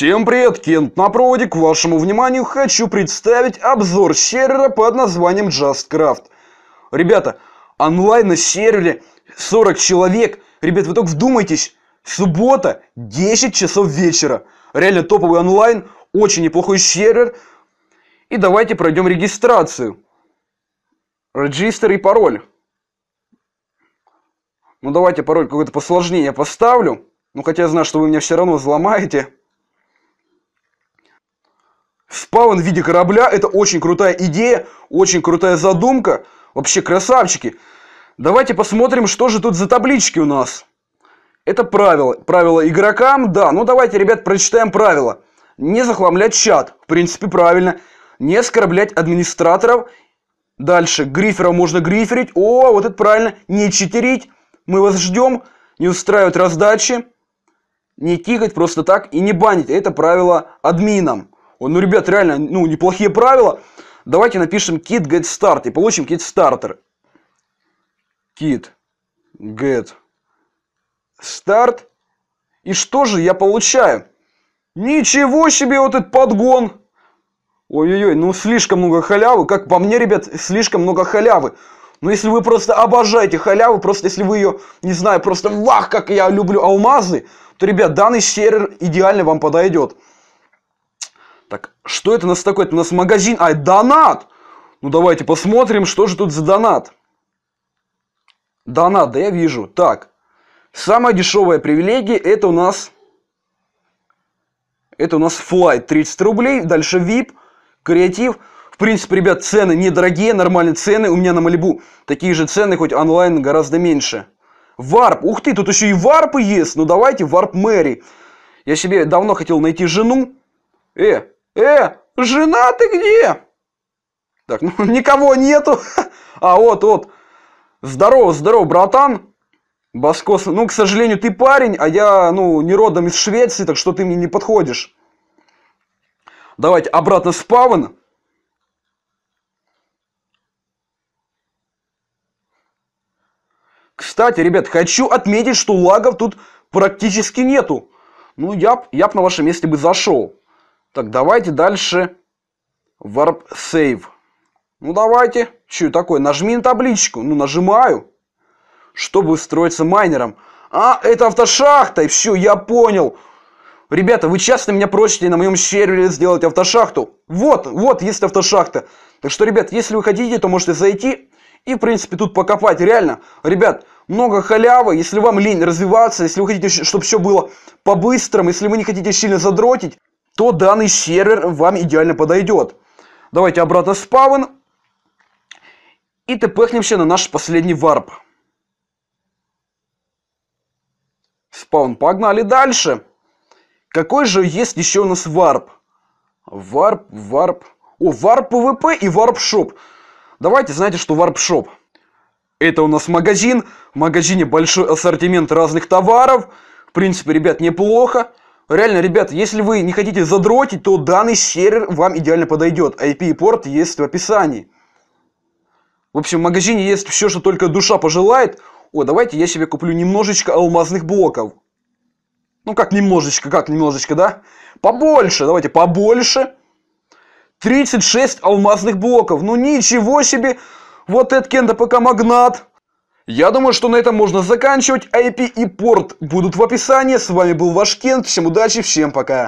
Всем привет, Кент на проводе. К вашему вниманию хочу представить обзор сервера под названием JustCraft. Ребята, онлайн на сервере 40 человек. Ребят, вы только вдумайтесь, суббота, 10 часов вечера. Реально топовый онлайн, очень неплохой сервер. И давайте пройдем регистрацию. Регистр и пароль. Ну давайте пароль какое-то посложнее поставлю. Ну хотя я знаю, что вы меня все равно взломаете. Спаун в виде корабля – это очень крутая идея, очень крутая задумка. Вообще красавчики. Давайте посмотрим, что же тут за таблички у нас. Это правила, правила игрокам, да. Ну, давайте, ребят, прочитаем правила. Не захламлять чат. В принципе, правильно. Не оскорблять администраторов. Дальше. Грифера можно гриферить. О, вот это правильно. Не читерить. Мы вас ждем. Не устраивать раздачи. Не тикать просто так и не банить. Это правило админам. Он, ну, ребят, реально, ну, неплохие правила. Давайте напишем kit get start и получим kit starter. Kit get start. И что же я получаю? Ничего себе вот этот подгон. Ой-ой-ой, ну слишком много халявы. Как по мне, ребят, слишком много халявы. Но ну, если вы просто обожаете халяву, просто если вы ее, не знаю, просто вах, как я люблю алмазы, то, ребят, данный сервер идеально вам подойдет. Так, что это у нас такое? Это у нас магазин. А, это донат! Ну, давайте посмотрим, что же тут за донат. Донат, да я вижу. Так, самая дешевая привилегия, это у нас... Это у нас флайт 30 рублей, дальше VIP, креатив. В принципе, ребят, цены недорогие, нормальные цены. У меня на Малибу такие же цены, хоть онлайн гораздо меньше. Варп, ух ты, тут еще и варпы есть. Ну давайте, варп Мэри. Я себе давно хотел найти жену. Э, «Э, жена ты где?» Так, ну никого нету. А вот, вот. Здорово, здорово, братан. Баскос, ну, к сожалению, ты парень, а я, ну, не родом из Швеции, так что ты мне не подходишь. Давайте обратно спавн. Кстати, ребят, хочу отметить, что лагов тут практически нету. Ну, я б, я б на вашем месте бы зашел. Так, давайте дальше Warp Save. Ну, давайте. что такое? Нажми на табличку. Ну, нажимаю. Чтобы устроиться майнером. А, это автошахта. И все, я понял. Ребята, вы часто меня просите на моем сервере сделать автошахту. Вот, вот, есть автошахта. Так что, ребят, если вы хотите, то можете зайти и, в принципе, тут покопать. Реально, ребят, много халявы. Если вам лень развиваться, если вы хотите, чтобы все было по-быстрому, если вы не хотите сильно задротить, то данный сервер вам идеально подойдет. Давайте обратно спавн. И тпхнемся на наш последний варп. Спаун. Погнали дальше. Какой же есть еще у нас варп? Варп, варп. О, варп ПВП и варп шоп. Давайте, знаете, что варп шоп? Это у нас магазин. В магазине большой ассортимент разных товаров. В принципе, ребят, неплохо. Реально, ребята, если вы не хотите задротить, то данный сервер вам идеально подойдет. IP-порт есть в описании. В общем, в магазине есть все, что только душа пожелает. О, давайте я себе куплю немножечко алмазных блоков. Ну, как немножечко, как немножечко, да? Побольше, давайте, побольше. 36 алмазных блоков. Ну, ничего себе! Вот этот Кенда пока Магнат. Я думаю, что на этом можно заканчивать. IP а и порт будут в описании. С вами был ваш Кент. Всем удачи, всем пока.